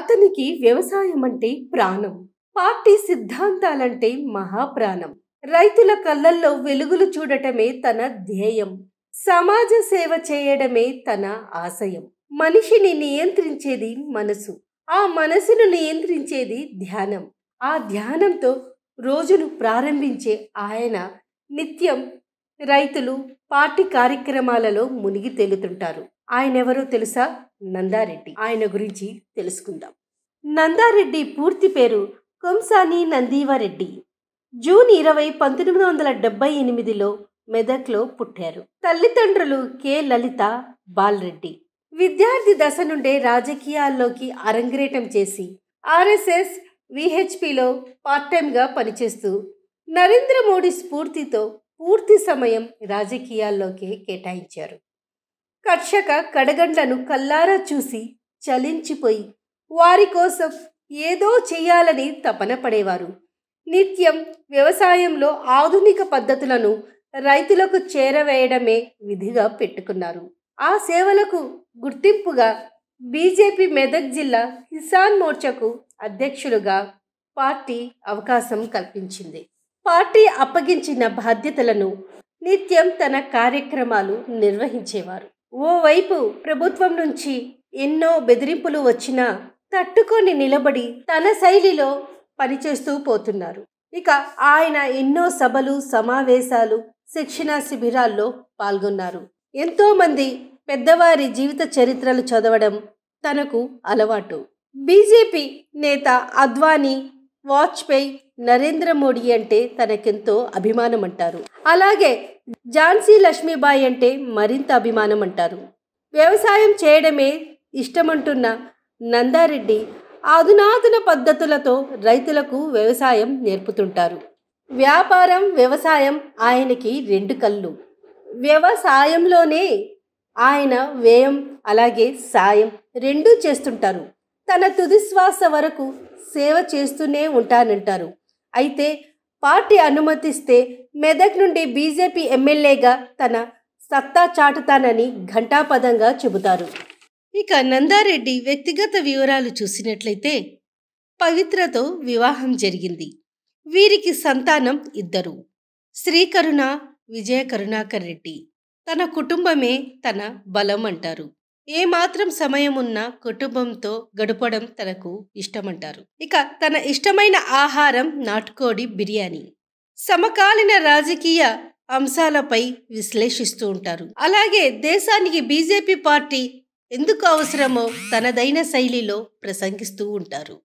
అతనికి వ్యవసాయం అంటే ప్రాణం పార్టీ సిద్ధాంతాలంటే మహాప్రాణం రైతుల కళ్ళల్లో వెలుగులు చూడటమే తన ధ్యేయం సమాజ సేవ చేయడమే తన ఆశయం మనిషిని నియంత్రించేది మనసు ఆ మనసును నియంత్రించేది ధ్యానం ఆ ధ్యానంతో రోజును ప్రారంభించే ఆయన నిత్యం రైతులు పార్టీ కార్యక్రమాలలో మునిగి తేలుతుంటారు ఆయన ఎవరో తెలుసా నందారెడ్డి ఆయన గురించి తెలుసుకుందాం నందారెడ్డి పూర్తి పేరు కొంసాని నందీవారెడ్డి జూన్ ఇరవై పంతొమ్మిది వందల డెబ్బై ఎనిమిదిలో మెదక్లో పుట్టారు తల్లిదండ్రులు కె లలిత బాలరెడ్డి విద్యార్థి దశ నుండే రాజకీయాల్లోకి అరంగేటం చేసి ఆర్ఎస్ఎస్ విహెచ్పిలో పార్ట్ టైంగా పనిచేస్తూ నరేంద్ర మోడీ స్ఫూర్తితో పూర్తి సమయం రాజకీయాల్లోకి కేటాయించారు కర్షక కడగండ్లను కల్లారా చూసి చలించిపోయి వారి కోసం ఏదో చేయాలని తపన పడేవారు నిత్యం వ్యవసాయంలో ఆధునిక పద్ధతులను రైతులకు చేరవేయడమే విధిగా పెట్టుకున్నారు ఆ సేవలకు గుర్తింపుగా బీజేపీ మెదక్ జిల్లా కిసాన్ మోర్చాకు అధ్యక్షులుగా పార్టీ అవకాశం కల్పించింది పార్టీ అప్పగించిన బాధ్యతలను నిత్యం తన కార్యక్రమాలు నిర్వహించేవారు ఓవైపు ప్రభుత్వం నుంచి ఎన్నో బెదిరింపులు వచ్చినా తట్టుకొని నిలబడి తన శైలిలో పనిచేస్తూ పోతున్నారు ఇక ఆయన ఎన్నో సభలు సమావేశాలు శిక్షణా శిబిరాల్లో పాల్గొన్నారు ఎంతోమంది పెద్దవారి జీవిత చరిత్రలు చదవడం తనకు అలవాటు బీజేపీ నేత అద్వానీ వాజ్పేయి నరేంద్ర మోడీ అంటే తనకెంతో అభిమానం అంటారు అలాగే ఝాన్సీ లక్ష్మీబాయి అంటే మరింత అభిమానం అంటారు వ్యవసాయం చేయడమే ఇష్టమంటున్న నందారెడ్డి అధునాతన పద్ధతులతో రైతులకు వ్యవసాయం నేర్పుతుంటారు వ్యాపారం వ్యవసాయం ఆయనకి రెండు కళ్ళు వ్యవసాయంలోనే ఆయన వ్యయం అలాగే సాయం రెండూ చేస్తుంటారు తన తుది శ్వాస వరకు సేవ చేస్తూనే ఉంటానంటారు అయితే పార్టీ అనుమతిస్తే మెదక్ నుండి బీజేపీ ఎమ్మెల్యేగా తన సత్తా చాటుతానని ఘంటాపదంగా చెబుతారు ఇక నందారెడ్డి వ్యక్తిగత వివరాలు చూసినట్లయితే పవిత్రతో వివాహం జరిగింది వీరికి సంతానం ఇద్దరు శ్రీకరుణ విజయ కరుణాకర్ రెడ్డి తన కుటుంబమే తన బలం అంటారు ఏమాత్రం సమయం కుటుంబంతో గడపడం తనకు ఇష్టమంటారు ఇక తన ఇష్టమైన ఆహారం నాటుకోడి బిర్యానీ సమకాలీన రాజకీయ అంశాలపై విశ్లేషిస్తూ ఉంటారు అలాగే దేశానికి బీజేపీ పార్టీ ఎందుకు అవసరమో తనదైన శైలిలో ప్రసంగిస్తూ ఉంటారు